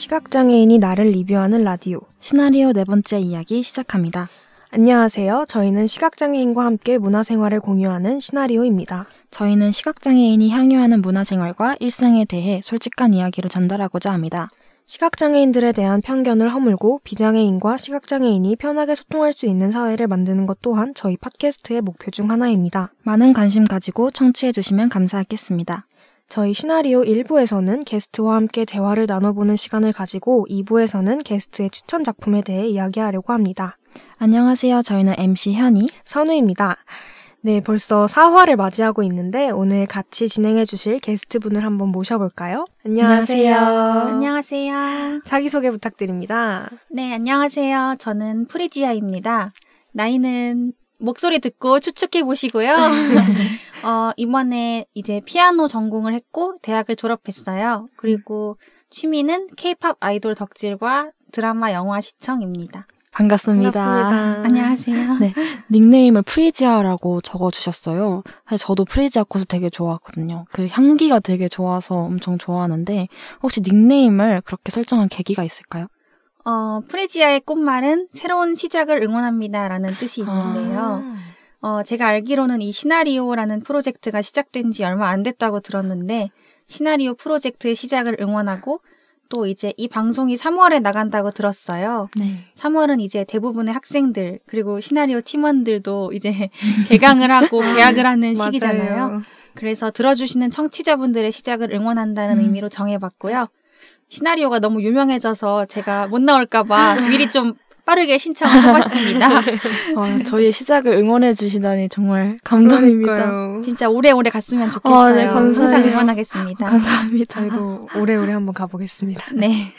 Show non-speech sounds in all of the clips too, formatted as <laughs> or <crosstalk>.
시각장애인이 나를 리뷰하는 라디오 시나리오 네 번째 이야기 시작합니다. 안녕하세요. 저희는 시각장애인과 함께 문화생활을 공유하는 시나리오입니다. 저희는 시각장애인이 향유하는 문화생활과 일상에 대해 솔직한 이야기를 전달하고자 합니다. 시각장애인들에 대한 편견을 허물고 비장애인과 시각장애인이 편하게 소통할 수 있는 사회를 만드는 것 또한 저희 팟캐스트의 목표 중 하나입니다. 많은 관심 가지고 청취해 주시면 감사하겠습니다. 저희 시나리오 1부에서는 게스트와 함께 대화를 나눠보는 시간을 가지고 2부에서는 게스트의 추천 작품에 대해 이야기하려고 합니다. 안녕하세요. 저희는 MC 현이, 선우입니다. 네, 벌써 4화를 맞이하고 있는데 오늘 같이 진행해 주실 게스트분을 한번 모셔볼까요? 안녕하세요. 안녕하세요. 자기소개 부탁드립니다. 네, 안녕하세요. 저는 프리지아입니다. 나이는 목소리 듣고 추측해 보시고요. <laughs> 어, 이번에 이제 피아노 전공을 했고 대학을 졸업했어요. 그리고 취미는 케이팝 아이돌 덕질과 드라마 영화 시청입니다. 반갑습니다. 반갑습니다. 안녕하세요. 네. 닉네임을 프리지아라고 적어주셨어요. 사실 저도 프리지아 코스 되게 좋아하거든요. 그 향기가 되게 좋아서 엄청 좋아하는데, 혹시 닉네임을 그렇게 설정한 계기가 있을까요? 어, 프리지아의 꽃말은 새로운 시작을 응원합니다 라는 뜻이 아. 있는데요. 아. 어, 제가 알기로는 이 시나리오라는 프로젝트가 시작된 지 얼마 안 됐다고 들었는데 시나리오 프로젝트의 시작을 응원하고 또 이제 이 방송이 3월에 나간다고 들었어요. 네. 3월은 이제 대부분의 학생들 그리고 시나리오 팀원들도 이제 <laughs> 개강을 하고 계약을 하는 시기잖아요. 그래서 들어주시는 청취자분들의 시작을 응원한다는 음. 의미로 정해봤고요. 시나리오가 너무 유명해져서 제가 못 나올까봐 미리 좀 빠르게 신청을 해봤습니다. <laughs> 어, 저희의 시작을 응원해 주시다니 정말 감동입니다. 그러니까요. 진짜 오래오래 갔으면 아, 좋겠어요. 아, 네, 감사합니다. 항상 응원하겠습니다. 감사합니다. 저희도 <laughs> 오래오래 한번 가보겠습니다. 네.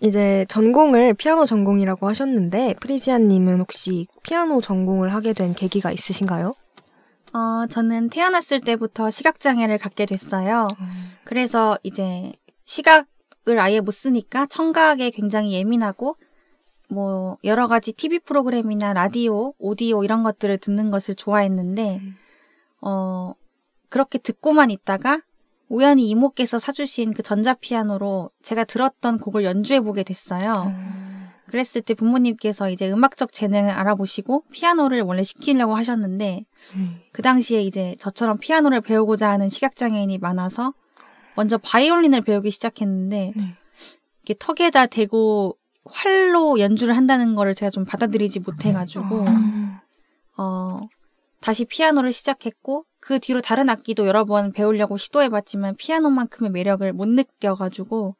이제 전공을 피아노 전공이라고 하셨는데 프리지아님은 혹시 피아노 전공을 하게 된 계기가 있으신가요? 어, 저는 태어났을 때부터 시각장애를 갖게 됐어요. 음. 그래서 이제 시각 음악을 아예 못 쓰니까 청각에 굉장히 예민하고 뭐 여러 가지 TV 프로그램이나 라디오, 오디오 이런 것들을 듣는 것을 좋아했는데 어 그렇게 듣고만 있다가 우연히 이모께서 사주신 그 전자 피아노로 제가 들었던 곡을 연주해 보게 됐어요. 음. 그랬을 때 부모님께서 이제 음악적 재능을 알아보시고 피아노를 원래 시키려고 하셨는데 음. 그 당시에 이제 저처럼 피아노를 배우고자 하는 시각장애인이 많아서 먼저 바이올린을 배우기 시작했는데 네. 이게 턱에다 대고 활로 연주를 한다는 거를 제가 좀 받아들이지 못해가지고 아. 어 다시 피아노를 시작했고 그 뒤로 다른 악기도 여러 번 배우려고 시도해봤지만 피아노만큼의 매력을 못 느껴가지고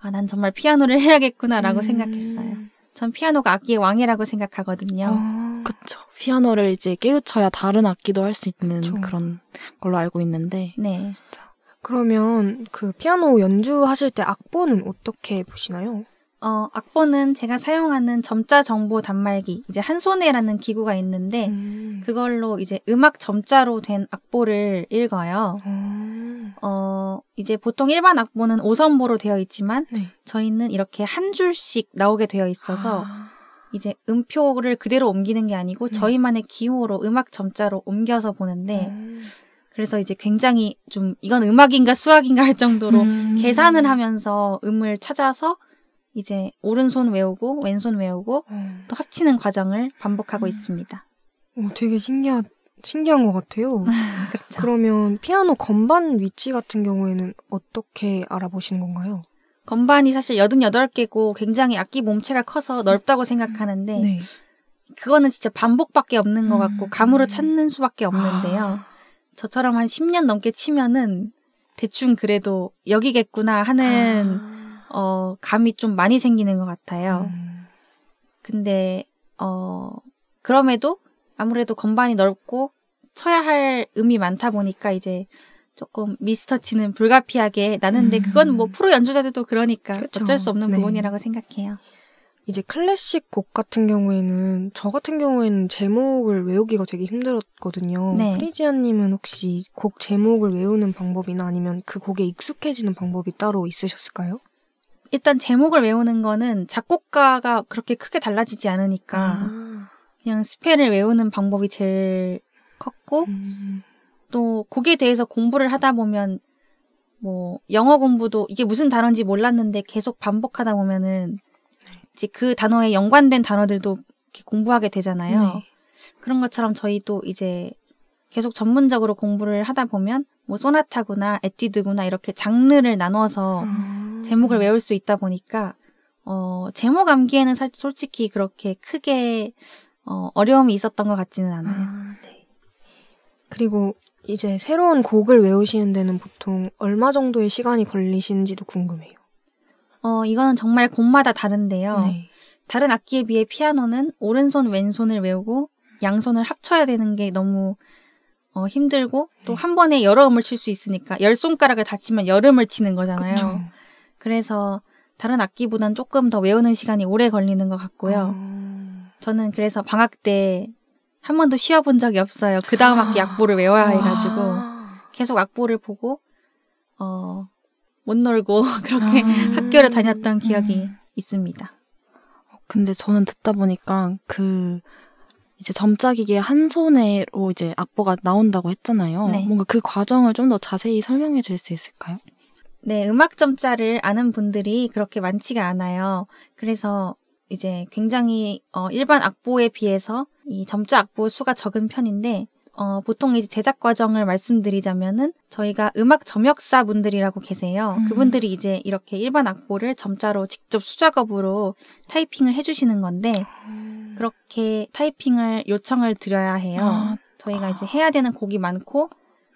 아 난 정말 피아노를 <laughs> 해야겠구나라고 음. 생각했어요. 전 피아노가 악기의 왕이라고 생각하거든요. 아, 그쵸. 피아노를 이제 깨우쳐야 다른 악기도 할 수 있는 그쵸. 그런 걸로 알고 있는데. 네. 진짜. 그러면 그 피아노 연주하실 때 악보는 어떻게 보시나요? 어, 악보는 제가 사용하는 점자 정보 단말기, 이제 한손에라는 기구가 있는데, 음. 그걸로 이제 음악 점자로 된 악보를 읽어요. 음. 어, 이제 보통 일반 악보는 오선보로 되어 있지만, 네. 저희는 이렇게 한 줄씩 나오게 되어 있어서, 아. 이제 음표를 그대로 옮기는 게 아니고, 음. 저희만의 기호로 음악 점자로 옮겨서 보는데, 음. 그래서 이제 굉장히 좀 이건 음악인가 수학인가 할 정도로 음. 계산을 하면서 음을 찾아서 이제 오른손 외우고 왼손 외우고 음. 또 합치는 과정을 반복하고 음. 있습니다. 오, 어, 되게 신기하, 신기한 것 같아요. <laughs> 그렇죠. 그러면 피아노 건반 위치 같은 경우에는 어떻게 알아보시는 건가요? 건반이 사실 88개고 굉장히 악기 몸체가 커서 넓다고 생각하는데 네. 그거는 진짜 반복밖에 없는 것 같고 음. 감으로 음. 찾는 수밖에 없는데요. 아. 저처럼 한 10년 넘게 치면은 대충 그래도 여기겠구나 하는 아. 어 감이 좀 많이 생기는 것 같아요. 음. 근데 어 그럼에도 아무래도 건반이 넓고 쳐야 할 음이 많다 보니까 이제 조금 미스터치는 불가피하게 나는데 그건 뭐 음. 프로 연주자들도 그러니까 그쵸. 어쩔 수 없는 네. 부분이라고 생각해요. 이제 클래식 곡 같은 경우에는 저 같은 경우에는 제목을 외우기가 되게 힘들었거든요. 네. 프리지아님은 혹시 곡 제목을 외우는 방법이나 아니면 그 곡에 익숙해지는 방법이 따로 있으셨을까요? 일단 제목을 외우는 거는 작곡가가 그렇게 크게 달라지지 않으니까 아. 그냥 스펠을 외우는 방법이 제일 컸고 음. 또 곡에 대해서 공부를 하다 보면 뭐 영어 공부도 이게 무슨 단어인지 몰랐는데 계속 반복하다 보면은 이제 그 단어에 연관된 단어들도 공부하게 되잖아요. 네. 그런 것처럼 저희도 이제 계속 전문적으로 공부를 하다 보면 뭐 소나타구나 에뛰드구나 이렇게 장르를 나눠서 음. 제목을 외울 수 있다 보니까 어 제목 암기에는 살, 솔직히 그렇게 크게 어, 어려움이 있었던 것 같지는 않아요. 아, 네. 그리고 이제 새로운 곡을 외우시는 데는 보통 얼마 정도의 시간이 걸리시는지도 궁금해요. 어, 이거는 정말 곡마다 다른데요. 네. 다른 악기에 비해 피아노는 오른손 왼손을 외우고 양손을 합쳐야 되는 게 너무 어, 힘들고 또한 네. 번에 여러 음을 칠 수 있으니까 열 손가락을 다치면 여름을 치는 거잖아요. 그쵸. 그래서 다른 악기보단 조금 더 외우는 시간이 오래 걸리는 것 같고요. 음... 저는 그래서 방학 때 한 번도 쉬어본 적이 없어요. 그 다음 아... 학기 악보를 외워야 해가지고 아. 계속 악보를 보고 어못 놀고 <laughs> 그렇게 아~ 학교를 다녔던 기억이 음. 있습니다. 어, 근데 저는 듣다 보니까 그 이제 점자기계한 손으로 이제 악보가 나온다고 했잖아요. 네. 뭔가 그 과정을 좀 더 자세히 설명해 주실 수 있을까요? 네, 음악 점자를 아는 분들이 그렇게 많지가 않아요. 그래서 이제 굉장히 어, 일반 악보에 비해서 이 점자 악보 수가 적은 편인데 어, 보통 이제 제작 과정을 말씀드리자면은 저희가 음악 점역사 분들이라고 계세요. 음. 그분들이 이제 이렇게 일반 악보를 점자로 직접 수작업으로 타이핑을 해주시는 건데 음. 그렇게 타이핑을 요청을 드려야 해요. 아. 저희가 아. 이제 해야 되는 곡이 많고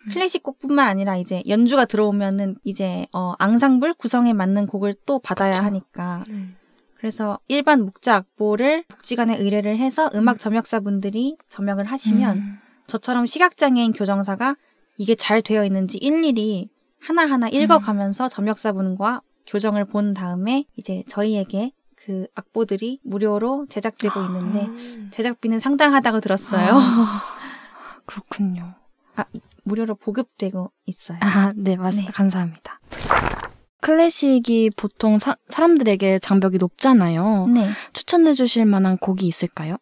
음. 클래식 곡뿐만 아니라 이제 연주가 들어오면은 이제 어 앙상블 구성에 맞는 곡을 또 받아야 그쵸. 하니까 음. 그래서 일반 묵자 악보를 복지관에 의뢰를 해서 음악 음. 점역사분들이 점역을 하시면 저처럼 시각장애인 교정사가 이게 잘 되어 있는지 일일이 하나하나 읽어가면서 음. 점역사 분과 교정을 본 다음에 이제 저희에게 그 악보들이 무료로 제작되고 아. 있는데 제작비는 상당하다고 들었어요. 아. 그렇군요. 아, 무료로 보급되고 있어요. 아, 네, 맞습니다. 네. 감사합니다. 클래식이 보통 사, 람들에게 장벽이 높잖아요. 네. 추천해 주실 만한 곡이 있을까요?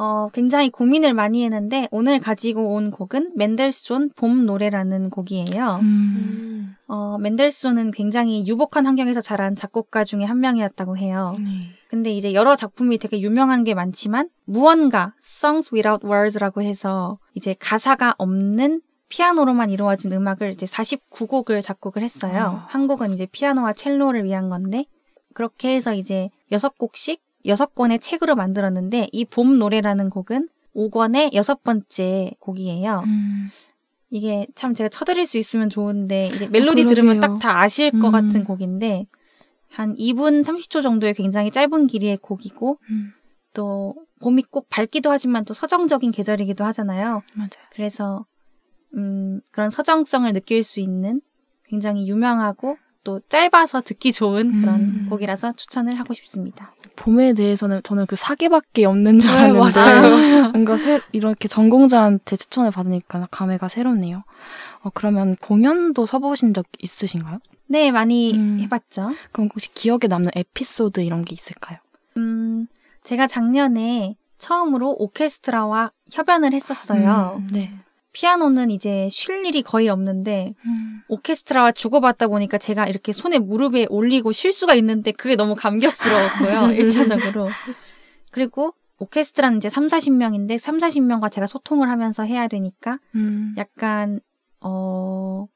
어, 굉장히 고민을 많이 했는데 오늘 가지고 온 곡은 맨델스존 봄 노래라는 곡이에요. 음. 어, 맨델스존은 굉장히 유복한 환경에서 자란 작곡가 중에 한 명이었다고 해요. 네. 근데 이제 여러 작품이 되게 유명한 게 많지만 무언가 Songs Without Words라고 해서 이제 가사가 없는 피아노로만 이루어진 음악을 이제 49곡을 작곡을 했어요. 어. 아. 한 곡은 이제 피아노와 첼로를 위한 건데 그렇게 해서 이제 6곡씩 여섯 권의 책으로 만들었는데 이 봄 노래라는 곡은 5권의 여섯 번째 곡이에요. 음. 이게 참 제가 쳐드릴 수 있으면 좋은데 이제 어, 멜로디 아, 들으면 딱 다 아실 음. 것 같은 곡인데 한 2분 30초 정도의 굉장히 짧은 길이의 곡이고 음. 또 봄이 꼭 밝기도 하지만 또 서정적인 계절이기도 하잖아요. 맞아요. 그래서 음, 그런 서정성을 느낄 수 있는 굉장히 유명하고 또 짧아서 듣기 좋은 그런 음. 곡이라서 추천을 하고 싶습니다. 봄에 대해서는 저는 그 사계밖에 없는 줄 네, 알았는데 네, <laughs> 뭔가 새, 이렇게 전공자한테 추천을 받으니까 감회가 새롭네요. 어, 그러면 공연도 서보신 적 있으신가요? 네, 많이 음. 해봤죠. 그럼 혹시 기억에 남는 에피소드 이런 게 있을까요? 음, 제가 작년에 처음으로 오케스트라와 협연을 했었어요. 음, 네. 피아노는 이제 쉴 일이 거의 없는데 음. 오케스트라와 주고받다 보니까 제가 이렇게 손에 무릎에 올리고 쉴 수가 있는데 그게 너무 감격스러웠고요. 1차적으로. <laughs> 그리고 오케스트라는 이제 3, 40명인데 3, 40명과 제가 소통을 하면서 해야 되니까 음. 약간 어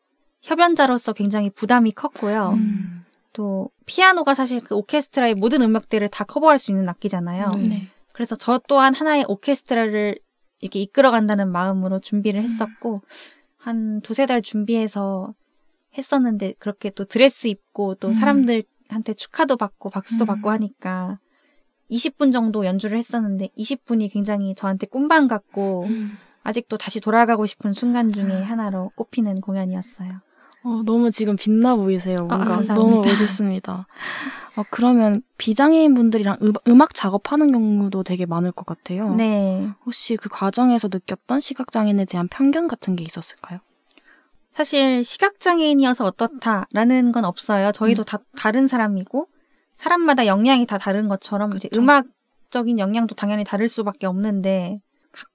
협연자로서 굉장히 부담이 컸고요. 음. 또 피아노가 사실 그 오케스트라의 모든 음역대를 다 커버할 수 있는 악기잖아요. 네. 그래서 저 또한 하나의 오케스트라를 이렇게 이끌어간다는 마음으로 준비를 했었고 한 두세 달 준비해서 했었는데 그렇게 또 드레스 입고 또 음. 사람들한테 축하도 받고 박수도 음. 받고 하니까 20분 정도 연주를 했었는데 20분이 굉장히 저한테 꿈방 같고 음. 아직도 다시 돌아가고 싶은 순간 중에 아. 하나로 꼽히는 공연이었어요. 어, 너무 지금 빛나 보이세요. 뭔가 아, 너무 멋있습니다. 아, 그러면 비장애인 분들이랑 음, 음악 작업하는 경우도 되게 많을 것 같아요. 네. 혹시 그 과정에서 느꼈던 시각장애인에 대한 편견 같은 게 있었을까요? 사실 시각장애인이어서 어떻다라는 건 없어요. 저희도 음. 다 다른 사람이고 사람마다 역량이 다 다른 것처럼 그렇죠. 이제 음악적인 역량도 당연히 다를 수밖에 없는데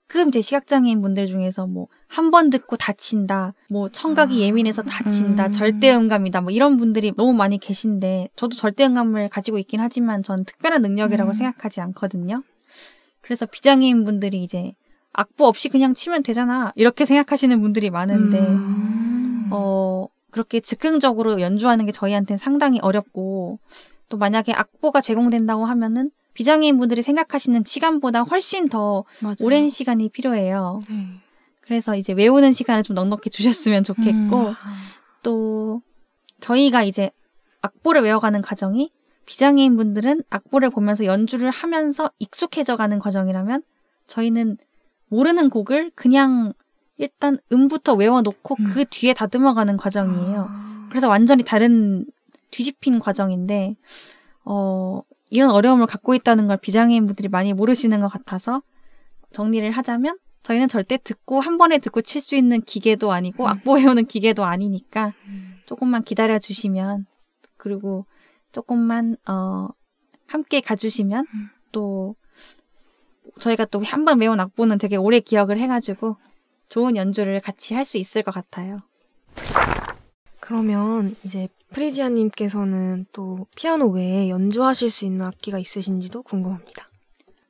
가끔 제 시각장애인 분들 중에서 뭐 한 번 듣고 다친다, 뭐 청각이 아. 예민해서 다친다, 음. 절대음감이다, 뭐 이런 분들이 너무 많이 계신데 저도 절대음감을 가지고 있긴 하지만 전 특별한 능력이라고 음. 생각하지 않거든요. 그래서 비장애인 분들이 이제 악보 없이 그냥 치면 되잖아 이렇게 생각하시는 분들이 많은데 음. 어 그렇게 즉흥적으로 연주하는 게 저희한테는 상당히 어렵고 또 만약에 악보가 제공된다고 하면은 비장애인분들이 생각하시는 시간보다 훨씬 더 맞아요. 오랜 시간이 필요해요. 네. 그래서 이제 외우는 시간을 좀 넉넉히 주셨으면 좋겠고 음. 또 저희가 이제 악보를 외워가는 과정이 비장애인분들은 악보를 보면서 연주를 하면서 익숙해져가는 과정이라면 저희는 모르는 곡을 그냥 일단 음부터 외워놓고 음. 그 뒤에 다듬어가는 과정이에요. 아. 그래서 완전히 다른 뒤집힌 과정인데, 어, 이런 어려움을 갖고 있다는 걸 비장애인분들이 많이 모르시는 것 같아서 정리를 하자면 저희는 절대 듣고 한 번에 듣고 칠 수 있는 기계도 아니고 음. 악보해오는 기계도 아니니까 조금만 기다려 주시면 그리고 조금만 어 함께 가주시면 음. 또 저희가 또 한 번매운 악보는 되게 오래 기억을 해가지고 좋은 연주를 같이 할 수 있을 것 같아요. 그러면 이제 프리지아님께서는 또 피아노 외에 연주하실 수 있는 악기가 있으신지도 궁금합니다.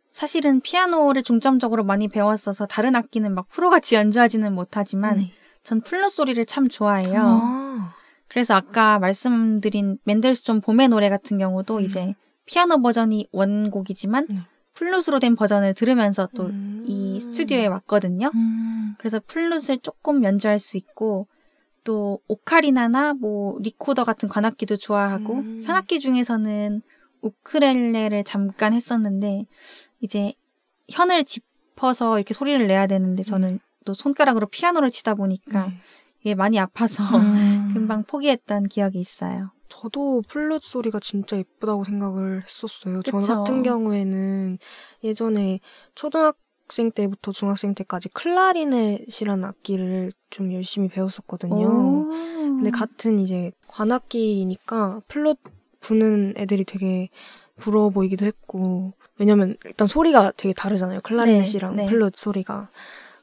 사실은 피아노를 중점적으로 많이 배웠어서 다른 악기는 막 프로같이 연주하지는 못하지만 네. 전 플룻 소리를 참 좋아해요. 아. 그래서 아까 말씀드린 맨델스존 봄의 노래 같은 경우도 음. 이제 피아노 버전이 원곡이지만 음. 플룻으로 된 버전을 들으면서 또이 음. 스튜디오에 왔거든요. 음. 그래서 플룻을 조금 연주할 수 있고 또 오카리나나 뭐 리코더 같은 관악기도 좋아하고 음. 현악기 중에서는 우크렐레를 잠깐 했었는데 이제 현을 짚어서 이렇게 소리를 내야 되는데 음. 저는 음. 또 손가락으로 피아노를 치다 보니까 네. 이게 많이 아파서 음. <laughs> 금방 포기했던 기억이 있어요. 저도 플룻 소리가 진짜 예쁘다고 생각을 했었어요. 그쵸? 저 같은 경우에는 예전에 초등학교 중학생 때부터 중학생 때까지 클라리넷이라는 악기를 좀 열심히 배웠었거든요. 근데 같은 이제 관악기니까 플룻 부는 애들이 되게 부러워 보이기도 했고 왜냐면 일단 소리가 되게 다르잖아요. 클라리넷이랑 네, 네. 플룻 소리가.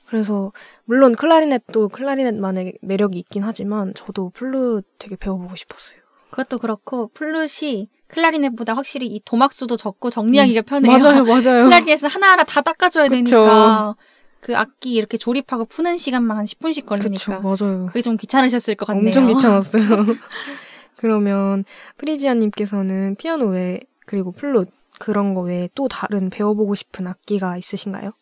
그래서 물론 클라리넷도 클라리넷만의 매력이 있긴 하지만 저도 플룻 되게 배워보고 싶었어요. 그것도 그렇고 플룻이 클라리넷보다 확실히 이 도막수도 적고 정리하기가 음, 편해요. 맞아요, <laughs> 맞아요. 클라리넷은 하나하나 다 닦아줘야 그쵸. 되니까 그 악기 이렇게 조립하고 푸는 시간만 한 10분씩 걸리니까. 그쵸, 맞아요. 그게 좀 귀찮으셨을 것 같네요. 엄청 귀찮았어요. <laughs> 그러면 프리지아님께서는 피아노 외 그리고 플룻 그런 거 외에 또 다른 배워보고 싶은 악기가 있으신가요?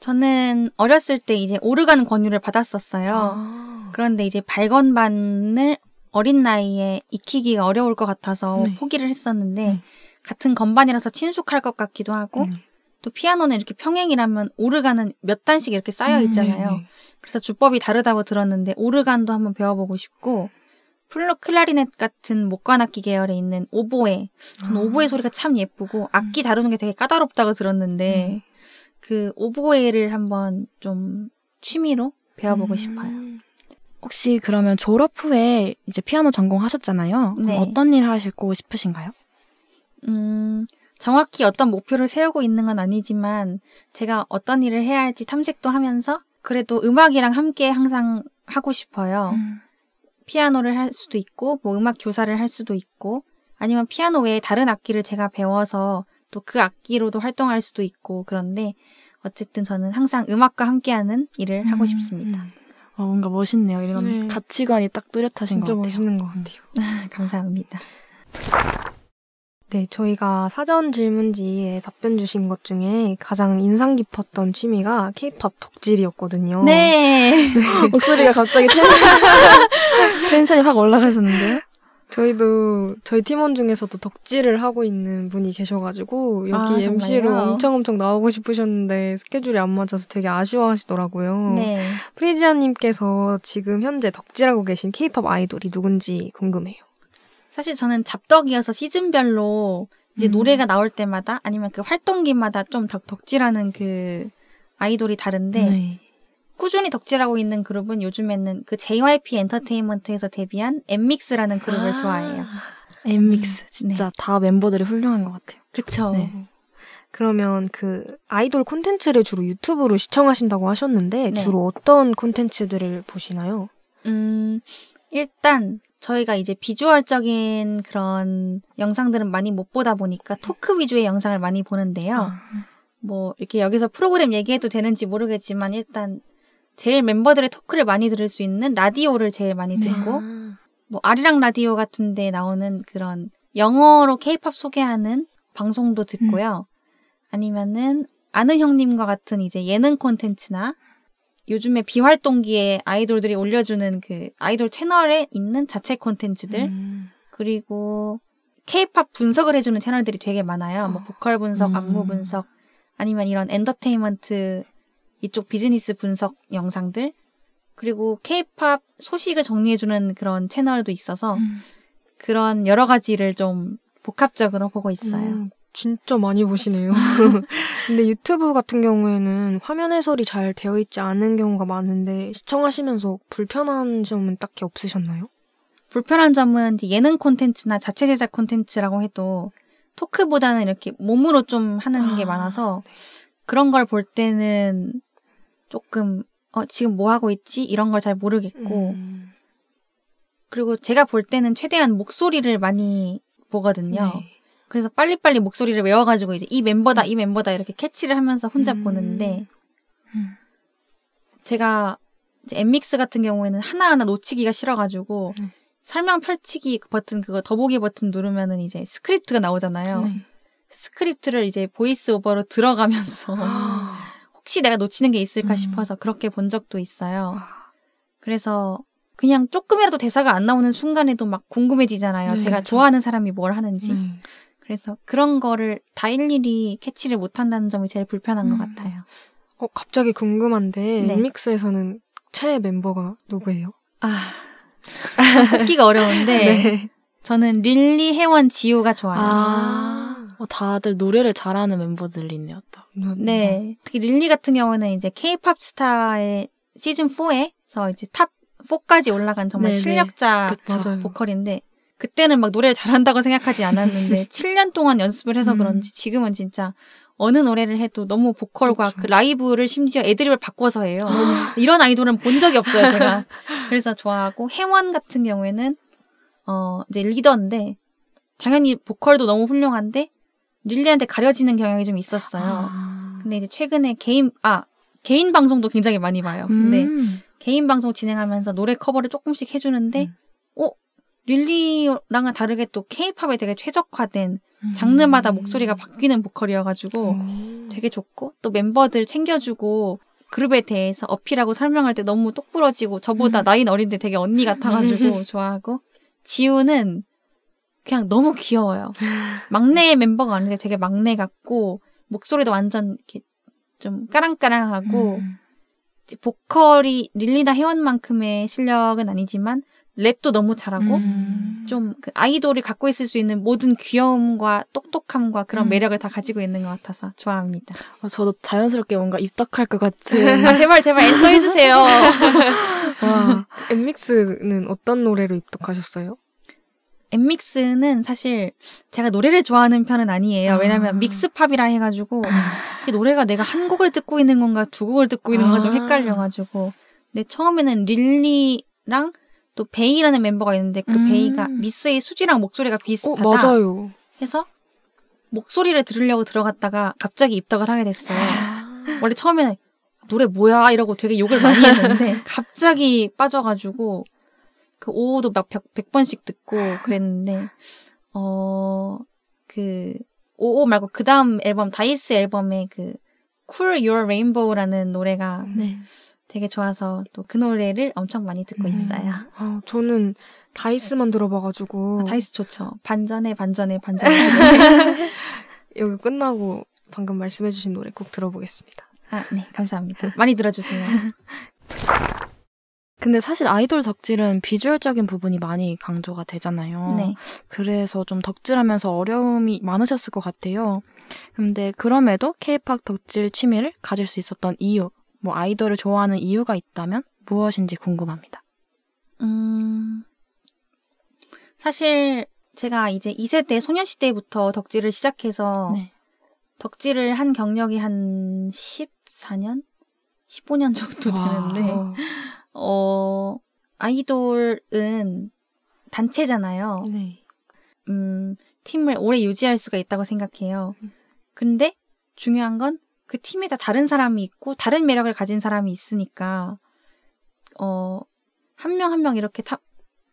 저는 어렸을 때 이제 오르간 권유를 받았었어요. 아. 그런데 이제 발건반을 어린 나이에 익히기가 어려울 것 같아서 네. 포기를 했었는데 네. 같은 건반이라서 친숙할 것 같기도 하고 네. 또 피아노는 이렇게 평행이라면 오르간은 몇 단씩 이렇게 쌓여 음, 있잖아요. 음, 그래서 주법이 다르다고 들었는데 오르간도 한번 배워보고 싶고 플로 클라리넷 같은 목관악기 계열에 있는 오보에 저는 아. 오보의 소리가 참 예쁘고 음. 악기 다루는 게 되게 까다롭다고 들었는데 음. 그 오보에를 한번 좀 취미로 배워보고 음. 싶어요. 혹시 그러면 졸업 후에 이제 피아노 전공하셨잖아요. 네. 어떤 일 하시고 싶으신가요? 음, 정확히 어떤 목표를 세우고 있는 건 아니지만 제가 어떤 일을 해야 할지 탐색도 하면서 그래도 음악이랑 함께 항상 하고 싶어요. 음. 피아노를 할 수도 있고 뭐 음악 교사를 할 수도 있고 아니면 피아노 외에 다른 악기를 제가 배워서 또 그 악기로도 활동할 수도 있고 그런데 어쨌든 저는 항상 음악과 함께하는 일을 하고 음, 싶습니다. 음. 어, 뭔가 멋있네요. 이런 네. 가치관이 딱 뚜렷하신 것 같아요. 진짜 멋있는 것 같아요. 음. <laughs> 감사합니다. 네, 저희가 사전 질문지에 답변 주신 것 중에 가장 인상 깊었던 취미가 케이팝 덕질이었거든요. 네. <laughs> 네. 목소리가 갑자기 <laughs> 텐션이 확 올라가셨는데요? 저희도 저희 팀원 중에서도 덕질을 하고 있는 분이 계셔가지고 여기 아, MC로 엄청 엄청 나오고 싶으셨는데 스케줄이 안 맞아서 되게 아쉬워하시더라고요. 네. 프리지아님께서 지금 현재 덕질하고 계신 케이팝 아이돌이 누군지 궁금해요. 사실 저는 잡덕이어서 시즌별로 이제 음. 노래가 나올 때마다 아니면 그 활동기마다 좀 덕, 덕질하는 그 아이돌이 다른데 네. 꾸준히 덕질하고 있는 그룹은 요즘에는 그 JYP 엔터테인먼트에서 데뷔한 엠믹스라는 그룹을 아~ 좋아해요. 엠믹스 음, 진짜 네. 다 멤버들이 훌륭한 것 같아요. 그렇죠. 네. 그러면 그 아이돌 콘텐츠를 주로 유튜브로 시청하신다고 하셨는데 네. 주로 어떤 콘텐츠들을 보시나요? 음, 일단 저희가 이제 비주얼적인 그런 영상들은 많이 못 보다 보니까 네. 토크 위주의 영상을 많이 보는데요. 아. 뭐 이렇게 여기서 프로그램 얘기해도 되는지 모르겠지만 일단 제일 멤버들의 토크를 많이 들을 수 있는 라디오를 제일 많이 듣고 아. 뭐 아리랑 라디오 같은 데 나오는 그런 영어로 케이팝 소개하는 방송도 듣고요. 음. 아니면은 아는 형님과 같은 이제 예능 콘텐츠나 요즘에 비활동기에 아이돌들이 올려주는 그 아이돌 채널에 있는 자체 콘텐츠들 음. 그리고 케이팝 분석을 해주는 채널들이 되게 많아요. 어. 뭐 아. 보컬 분석, 안무 음. 분석 아니면 이런 엔터테인먼트 이쪽 비즈니스 분석 영상들 그리고 케이팝 소식을 정리해주는 그런 채널도 있어서 음. 그런 여러 가지를 좀 복합적으로 보고 있어요. 음, 진짜 많이 보시네요. <laughs> 근데 유튜브 같은 경우에는 화면 해설이 잘 되어 있지 않은 경우가 많은데 시청하시면서 불편한 점은 딱히 없으셨나요? 불편한 점은 예능 콘텐츠나 자체 제작 콘텐츠라고 해도 토크보다는 이렇게 몸으로 좀 하는 아, 게 많아서 네. 그런 걸 볼 때는 조금 어, 지금 뭐 하고 있지 이런 걸 잘 모르겠고 음. 그리고 제가 볼 때는 최대한 목소리를 많이 보거든요. 네. 그래서 빨리빨리 목소리를 외워가지고 이제 이 멤버다 음. 이 멤버다 이렇게 캐치를 하면서 혼자 음. 보는데 음. 제가 이 엠믹스 같은 경우에는 하나하나 놓치기가 싫어가지고 네. 설명 펼치기 버튼 그거 더보기 버튼 누르면은 이제 스크립트가 나오잖아요. 네. 스크립트를 이제 보이스 오버로 들어가면서 아. 혹시 내가 놓치는 게 있을까 음. 싶어서 그렇게 본 적도 있어요. 아. 그래서 그냥 조금이라도 대사가 안 나오는 순간에도 막 궁금해지잖아요. 네, 제가 그렇죠. 좋아하는 사람이 뭘 하는지. 음. 그래서 그런 거를 다 일일이 캐치를 못 한다는 점이 제일 불편한 음. 것 같아요. 어, 갑자기 궁금한데 네. 믹스에서는 차의 멤버가 누구예요? 아, 뽑기가 <laughs> 어려운데 <laughs> 네. 저는 릴리, 혜원, 지효가 좋아요. 아. 어, 다들 노래를 잘하는 멤버들이 있네요. 딱. 뭐, 음. 네. 특히 릴리 같은 경우는 이제 케이팝 스타의 시즌 4에서 이제 탑 4까지 올라간 정말 네네. 실력자 그쵸. 뭐 보컬인데 그때는 막 노래를 잘한다고 생각하지 않았는데 7년 <laughs> 동안 연습을 해서 음. 그런지 지금은 진짜 어느 노래를 해도 너무 보컬과 그쵸. 그 라이브를 심지어 애드립을 바꿔서 해요. 아. 이런 아이돌은 본 적이 없어요, 제가. <laughs> 그래서 좋아하고 혜원 같은 경우에는 어 이제 리더인데 당연히 보컬도 너무 훌륭한데 릴리한테 가려지는 경향이 좀 있었어요. 아. 근데 이제 최근에 개인 아 개인 방송도 굉장히 많이 봐요. 근데 음. 개인 방송 진행하면서 노래 커버를 조금씩 해주는데, 음. 어 릴리랑은 다르게 또 케이팝에 되게 최적화된 음. 장르마다 목소리가 바뀌는 보컬이어가지고 오. 되게 좋고 또 멤버들 챙겨주고 그룹에 대해서 어필하고 설명할 때 너무 똑부러지고 저보다 음. 나이 어린데 되게 언니 같아가지고 <laughs> 좋아하고 지우는 그냥 너무 귀여워요. 막내 의 멤버가 아닌데 되게 막내 같고 목소리도 완전 이렇게 좀 까랑까랑하고 음. 보컬이 릴리나 회원만큼의 실력은 아니지만 랩도 너무 잘하고 음. 좀그 아이돌이 갖고 있을 수 있는 모든 귀여움과 똑똑함과 그런 음. 매력을 다 가지고 있는 것 같아서 좋아합니다. 어, 저도 자연스럽게 뭔가 입덕할 것 같은. 아, <laughs> 제발 제발 엔서 <laughs> 해주세요. 와, 엔믹스는 어떤 노래로 입덕하셨어요? 엠믹스는 사실 제가 노래를 좋아하는 편은 아니에요. 아. 왜냐면 하 아. 믹스팝이라 해가지고 아. 노래가 내가 한 곡을 듣고 있는 건가 두 곡을 듣고 있는 건가 좀 아. 헷갈려가지고. 근데 처음에는 릴리랑 또 베이라는 멤버가 있는데 그 음. 베이가 미스의 수지랑 목소리가 어, 비슷하다. 어, 맞아요. 해서 목소리를 들으려고 들어갔다가 갑자기 입덕을 하게 됐어요. 원래 처음에는 노래 뭐야 이러고 되게 욕을 많이 했는데 <laughs> 갑자기 빠져가지고 그 오오도 막 100, 번씩 듣고 그랬는데, 어, 그, 오오 말고 그 다음 앨범, 다이스 앨범의 그, 쿨유 o 레인보우라는 노래가 네. 되게 좋아서 또 그 노래를 엄청 많이 듣고 음. 있어요. 아, 저는 다이스만 들어봐가지고. 아, 다이스 좋죠. 반전에 반전에 반전에. <laughs> 여기 끝나고 방금 말씀해주신 노래 꼭 들어보겠습니다. 아, 네, 감사합니다. 많이 들어주세요. <laughs> 근데 사실 아이돌 덕질은 비주얼적인 부분이 많이 강조가 되잖아요. 네. 그래서 좀 덕질하면서 어려움이 많으셨을 것 같아요. 근데 그럼에도 케이팝 덕질 취미를 가질 수 있었던 이유, 뭐 아이돌을 좋아하는 이유가 있다면 무엇인지 궁금합니다. 음. 사실 제가 이제 2세대 소년시대부터 덕질을 시작해서 네. 덕질을 한 경력이 한 14년? 15년 정도 되는데 <laughs> 아이돌은 단체잖아요. 네. 음, 팀을 오래 유지할 수가 있다고 생각해요. 근데 중요한 건 그 팀에 다 다른 사람이 있고 다른 매력을 가진 사람이 있으니까 어, 한 명 한명 한 명 이렇게 탑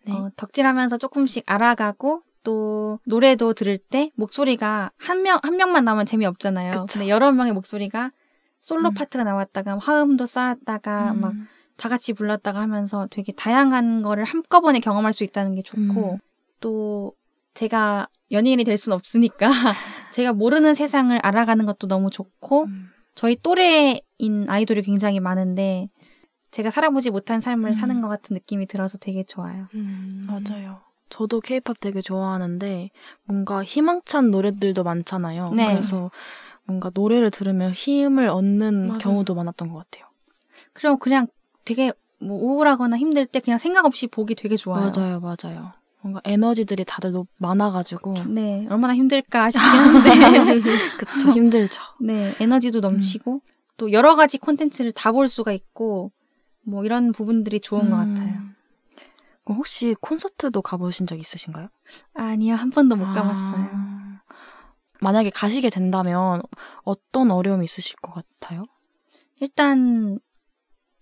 네. 어, 덕질하면서 조금씩 알아가고 또 노래도 들을 때 목소리가 한 명한 한 명만 나오면 재미없잖아요. 근데 여러 명의 목소리가 솔로 음. 파트가 나왔다가 화음도 쌓았다가 음. 막다 같이 불렀다가 하면서 되게 다양한 거를 한꺼번에 경험할 수 있다는 게 좋고 음. 또 제가 연예인이 될 수는 없으니까 <laughs> 제가 모르는 세상을 알아가는 것도 너무 좋고 음. 저희 또래인 아이돌이 굉장히 많은데 제가 살아보지 못한 삶을 음. 사는 것 같은 느낌이 들어서 되게 좋아요. 음. 맞아요. 저도 케이팝 되게 좋아하는데 뭔가 희망찬 노래들도 많잖아요. 네. 그래서 뭔가 노래를 들으면 힘을 얻는 맞아요. 경우도 많았던 것 같아요. 그리 그냥 되게 뭐 우울하거나 힘들 때 그냥 생각 없이 보기 되게 좋아요. 맞아요, 맞아요. 뭔가 에너지들이 다들 너무 많아가지고. 네, 얼마나 힘들까 싶긴 데 <laughs> <laughs> 그쵸, 힘들죠. 네, 에너지도 음. 넘치고, 음. 또 여러 가지 콘텐츠를 다 볼 수가 있고, 뭐 이런 부분들이 좋은 음. 것 같아요. 혹시 콘서트도 가보신 적 있으신가요? 아니요, 한 번도 못 아... 가봤어요. 만약에 가시게 된다면 어떤 어려움이 있으실 것 같아요? 일단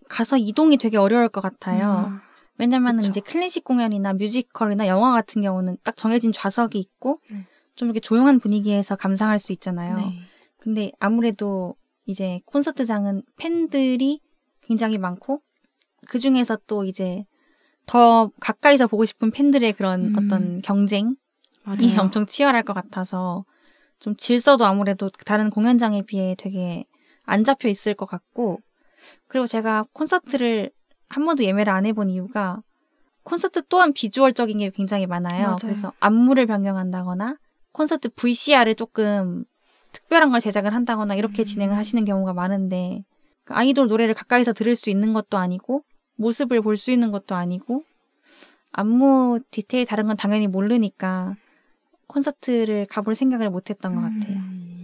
가서 이동이 되게 어려울 것 같아요. 음. 왜냐면 이제 클래식 공연이나 뮤지컬이나 영화 같은 경우는 딱 정해진 좌석이 있고 네. 좀 이렇게 조용한 분위기에서 감상할 수 있잖아요. 네. 근데 아무래도 이제 콘서트장은 팬들이 굉장히 많고 그 중에서 또 이제 더 가까이서 보고 싶은 팬들의 그런 음. 어떤 경쟁이 맞아요. 엄청 치열할 것 같아서 좀 질서도 아무래도 다른 공연장에 비해 되게 안 잡혀 있을 것 같고 그리고 제가 콘서트를 한 번도 예매를 안 해본 이유가 콘서트 또한 비주얼적인 게 굉장히 많아요. 맞아요. 그래서 안무를 변경한다거나 콘서트 VCR을 조금 특별한 걸 제작을 한다거나 이렇게 음. 진행을 하시는 경우가 많은데 그 아이돌 노래를 가까이서 들을 수 있는 것도 아니고 모습을 볼 수 있는 것도 아니고 안무 디테일 다른 건 당연히 모르니까 콘서트를 가볼 생각을 못 했던 것 같아요. 음.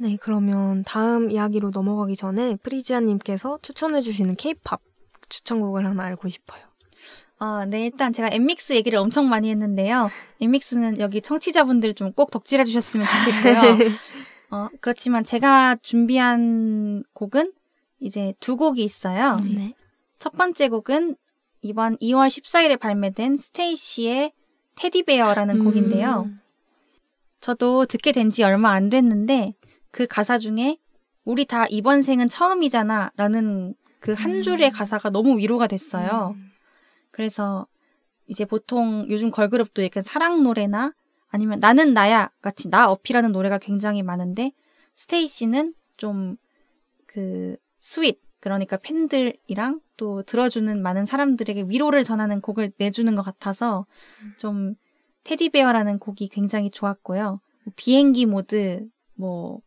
네, 그러면 다음 이야기로 넘어가기 전에 프리지아님께서 추천해주시는 케이팝 추천곡을 하나 알고 싶어요. 어, 네, 일단 제가 엠믹스 얘기를 엄청 많이 했는데요. 엠믹스는 여기 청취자분들 좀 꼭 덕질해 주셨으면 좋겠고요. <laughs> 어, 그렇지만 제가 준비한 곡은 이제 두 곡이 있어요. 네. 첫 번째 곡은 이번 2월 14일에 발매된 스테이시의 테디베어라는 곡인데요. 음. 저도 듣게 된 지 얼마 안 됐는데 그 가사 중에 우리 다 이번 생은 처음이잖아 라는 그한 음. 줄의 가사가 너무 위로가 됐어요. 음. 그래서 이제 보통 요즘 걸그룹도 약간 사랑 노래나 아니면 나는 나야 같이 나 어필하는 노래가 굉장히 많은데 스테이씨는 좀 그 스윗 그러니까 팬들이랑 또 들어주는 많은 사람들에게 위로를 전하는 곡을 내주는 것 같아서 좀 테디베어라는 곡이 굉장히 좋았고요. 비행기 모드 뭐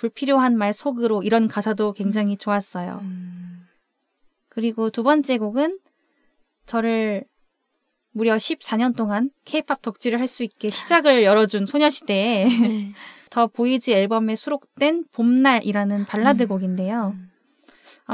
불필요한 말 속으로 이런 가사도 굉장히 음. 좋았어요. 음. 그리고 두 번째 곡은 저를 무려 14년 동안 케이팝 덕질을 할 수 있게 시작을 열어준 소녀시대의 네. <laughs> 더 보이즈 앨범에 수록된 봄날이라는 발라드 음. 곡인데요.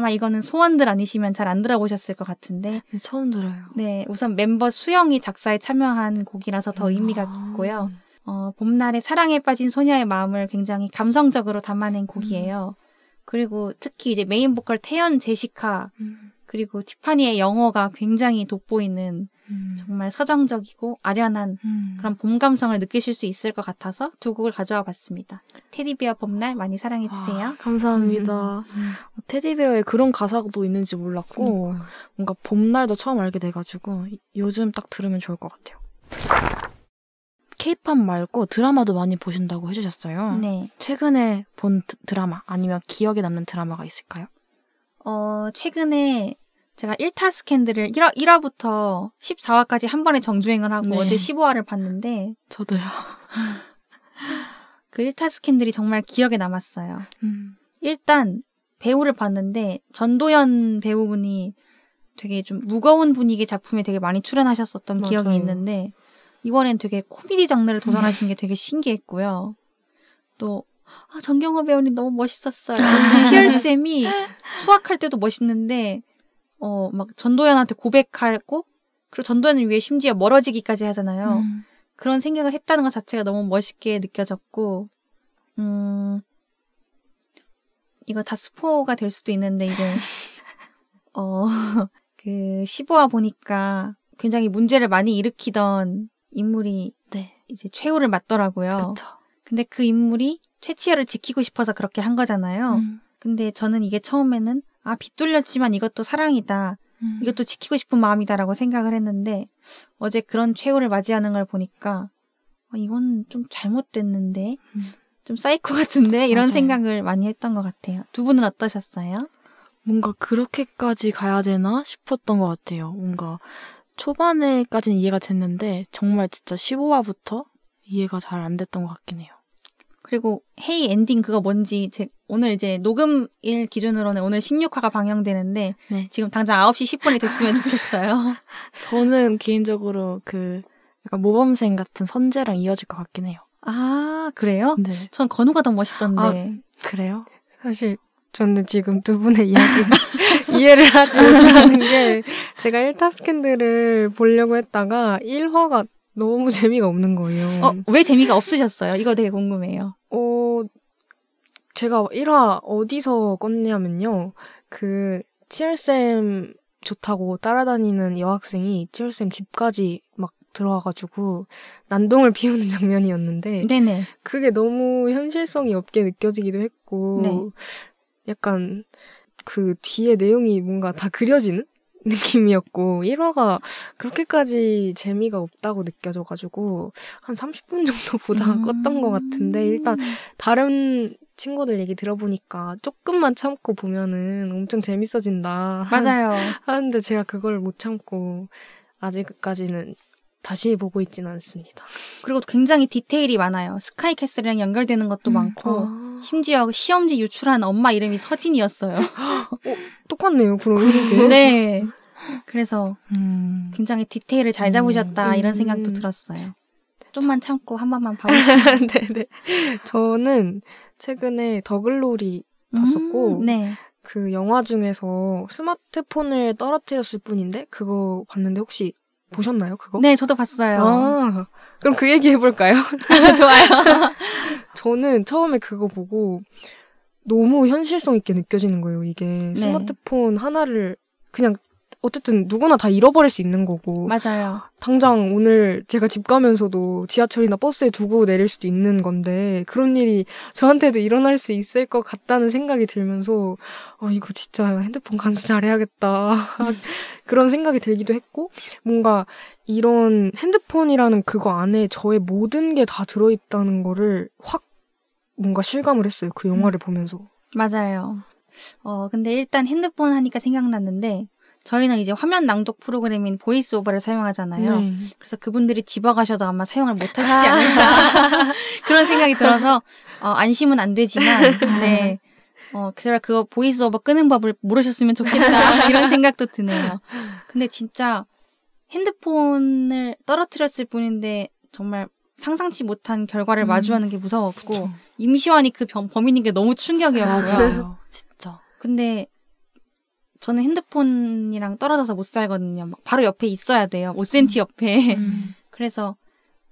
아마 이거는 소원들 아니시면 잘 안 들어보셨을 것 같은데. 네, 처음 들어요. 네, 우선 멤버 수영이 작사에 참여한 곡이라서 더 의미가 있고요 어, 봄날의 사랑에 빠진 소녀의 마음을 굉장히 감성적으로 담아낸 음. 곡이에요. 음. 그리고 특히 이제 메인 보컬 태연 제시카 음. 그리고 티파니의 영어가 굉장히 돋보이는 음. 정말 서정적이고 아련한 음. 그런 봄 감성을 느끼실 수 있을 것 같아서 두 곡을 가져와 봤습니다. 테디베어 봄날 많이 사랑해 주세요. 아, 감사합니다. 음. 어, 테디베어에 그런 가사도 있는지 몰랐고 그러니까. 뭔가 봄날도 처음 알게 돼가지고 요즘 딱 들으면 좋을 것 같아요. 케이팝 말고 드라마도 많이 보신다고 해주셨어요. 네. 최근에 본 드라마 아니면 기억에 남는 드라마가 있을까요? 어, 최근에 제가 1타 스캔들을 1화, 1화부터 14화까지 한 번에 정주행을 하고 네. 어제 15화를 봤는데. 저도요. <laughs> 그 1타 스캔들이 정말 기억에 남았어요. 음. 일단 배우를 봤는데 전도연 배우분이 되게 좀 무거운 분위기 작품에 되게 많이 출연하셨었던 맞아요. 기억이 있는데 이번엔 되게 코미디 장르를 도전하신 게 되게 신기했고요. 또 아, 정경호 배우님 너무 멋있었어요. <laughs> 티얼 쌤이 수학할 때도 멋있는데 어 막 전도연한테 고백하고 그리고 전도연을 위해 심지어 멀어지기까지 하잖아요. 음. 그런 생각을 했다는 것 자체가 너무 멋있게 느껴졌고 음 이거 다 스포가 될 수도 있는데 이제 <laughs> 어그 <laughs> 15화 보니까 굉장히 문제를 많이 일으키던 인물이 네. 이제 최후를 맞더라고요. 그쵸. 근데 그 인물이 최치열을 지키고 싶어서 그렇게 한 거잖아요. 음. 근데 저는 이게 처음에는 아 비뚤렸지만 이것도 사랑이다. 음. 이것도 지키고 싶은 마음이다라고 생각을 했는데 어제 그런 최후를 맞이하는 걸 보니까 아, 이건 좀 잘못됐는데 음. 좀 사이코 같은데 이런 맞아요. 생각을 많이 했던 것 같아요. 두 분은 어떠셨어요? 뭔가 그렇게까지 가야 되나 싶었던 것 같아요. 뭔가 초반에까지는 이해가 됐는데 정말 진짜 15화부터 이해가 잘 안 됐던 것 같긴 해요. 그리고 헤이 엔딩 그거 뭔지 제 오늘 이제 녹음일 기준으로는 오늘 16화가 방영되는데 네. 지금 당장 9시 10분이 됐으면 좋겠어요. <laughs> 저는 개인적으로 그 약간 모범생 같은 선재랑 이어질 것 같긴 해요. 아 그래요? 네. 전 건우가 더 멋있던데. 아, 그래요? 사실 저는 지금 두 분의 이야기 <laughs> 이해를 하지 못하는 게 제가 1타 스캔들을 보려고 했다가 1화가 너무 재미가 없는 거예요. 어, 왜 재미가 없으셨어요? 이거 되게 궁금해요. 어, 제가 1화 어디서 껐냐면요. 그, 치열쌤 좋다고 따라다니는 여학생이 치열쌤 집까지 막 들어와가지고 난동을 피우는 <laughs> 장면이었는데. 네네. 그게 너무 현실성이 없게 느껴지기도 했고. 네. 약간 그 뒤에 내용이 뭔가 다 그려지는 <laughs> 느낌이었고 1화가 그렇게까지 재미가 없다고 느껴져가지고 한 30분 정도 보다가 음. 껐던 것 같은데 일단 다른 친구들 얘기 들어보니까 조금만 참고 보면은 엄청 재밌어진다. 맞아요. <laughs> 하는데 제가 그걸 못 참고 아직까지는 다시 보고 있지는 않습니다. 그리고 굉장히 디테일이 많아요. 스카이캐슬이랑 연결되는 것도 음. 많고. 아. 심지어 시험지 유출한 엄마 이름이 서진이었어요. 어, 똑같네요, 그럼. <laughs> 네. 그래서 음. 굉장히 디테일을 잘 잡으셨다 음. 이런 생각도 음. 들었어요. 좀만 참고 한 번만 <laughs> 봐보시면. 네네. 네. 저는 최근에 더글로리 봤었고 음, 네. 그 영화 중에서 스마트폰을 떨어뜨렸을 뿐인데 그거 봤는데 혹시 보셨나요 그거? 네, 저도 봤어요. 아, 그럼 그 얘기 해볼까요? <laughs> 좋아요. 저는 처음에 그거 보고 너무 현실성 있게 느껴지는 거예요. 이게 네. 스마트폰 하나를 그냥 어쨌든 누구나 다 잃어버릴 수 있는 거고. 맞아요. 당장 오늘 제가 집 가면서도 지하철이나 버스에 두고 내릴 수도 있는 건데 그런 일이 저한테도 일어날 수 있을 것 같다는 생각이 들면서 어 이거 진짜 핸드폰 간수 잘해야겠다 <laughs> 그런 생각이 들기도 했고 뭔가 이런 핸드폰이라는 그거 안에 저의 모든 게 다 들어있다는 거를 확 뭔가 실감을 했어요. 그 영화를 음. 보면서. 맞아요. 어, 근데 일단 핸드폰 하니까 생각났는데 저희는 이제 화면 낭독 프로그램인 보이스 오버를 사용하잖아요. 네. 그래서 그분들이 집어가셔도 아마 사용을 못 하시지 <laughs> 않을까 <laughs> 그런 생각이 들어서 어, 안심은 안 되지만 네. 어, 그래 그거 보이스 오버 끄는 법을 모르셨으면 좋겠다 <laughs> 이런 생각도 드네요. 근데 진짜 핸드폰을 떨어뜨렸을 뿐인데 정말 상상치 못한 결과를 음. 마주하는 게 무서웠고 그쵸. 임시완이 그 범, 범인인 게 너무 충격이었어요 맞아요. 진짜. 근데 저는 핸드폰이랑 떨어져서 못 살거든요. 바로 옆에 있어야 돼요. 5cm 옆에. 음. <laughs> 그래서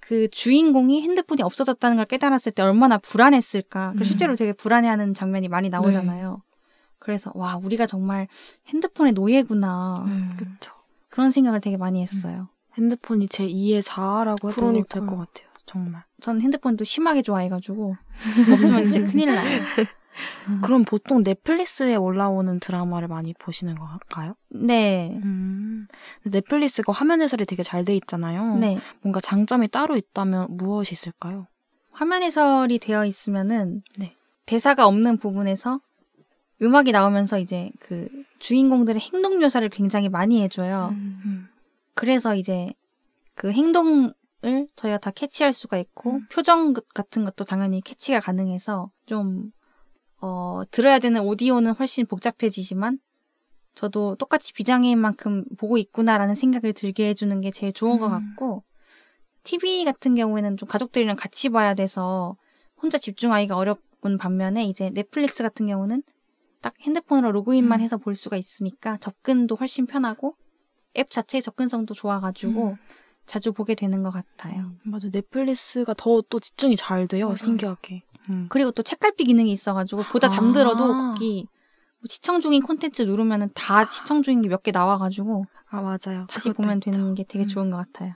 그 주인공이 핸드폰이 없어졌다는 걸 깨달았을 때 얼마나 불안했을까. 그 음. 실제로 되게 불안해하는 장면이 많이 네. 나오잖아요. 네. 그래서 와 우리가 정말 핸드폰의 노예구나. 음. 그렇죠. 그런 생각을 되게 많이 했어요. 음. 핸드폰이 제 2의 자아라고 해도 될 것 같아요. 정말. 전 핸드폰도 심하게 좋아해가지고 없으면 진짜 큰일 나요. <laughs> 그럼 보통 넷플릭스에 올라오는 드라마를 많이 보시는 걸까요 네. 음, 넷플릭스가 화면 해설이 되게 잘 돼 있잖아요. 네. 뭔가 장점이 따로 있다면 무엇이 있을까요? 화면 해설이 되어 있으면은 네. 대사가 없는 부분에서 음악이 나오면서 이제 그 주인공들의 행동 묘사를 굉장히 많이 해줘요. 음. 그래서 이제 그 행동 을 저희가 다 캐치할 수가 있고 음. 표정 그, 같은 것도 당연히 캐치가 가능해서 좀 어, 들어야 되는 오디오는 훨씬 복잡해지지만 저도 똑같이 비장애인 만큼 보고 있구나라는 생각을 들게 해주는 게 제일 좋은 음. 것 같고 TV 같은 경우에는 좀 가족들이랑 같이 봐야 돼서 혼자 집중하기가 어렵운 반면에 이제 넷플릭스 같은 경우는 딱 핸드폰으로 로그인만 음. 해서 볼 수가 있으니까 접근도 훨씬 편하고 앱 자체의 접근성도 좋아가지고 음. 자주 보게 되는 것 같아요. 음, 맞아 넷플릭스가 더 또 집중이 잘 돼요 맞아. 신기하게. 음. 그리고 또 책갈피 기능이 있어가지고 보다 아. 잠들어도 아. 거기 뭐 시청 중인 콘텐츠 누르면은 다 시청 중인 게 몇 개 나와가지고 아 맞아요. 다시 보면 있죠. 되는 게 되게 음. 좋은 것 같아요.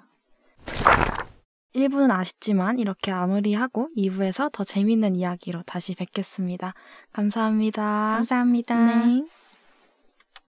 1부는 아쉽지만 이렇게 마무리하고 2부에서 더 재밌는 이야기로 다시 뵙겠습니다. 감사합니다. 감사합니다. 네.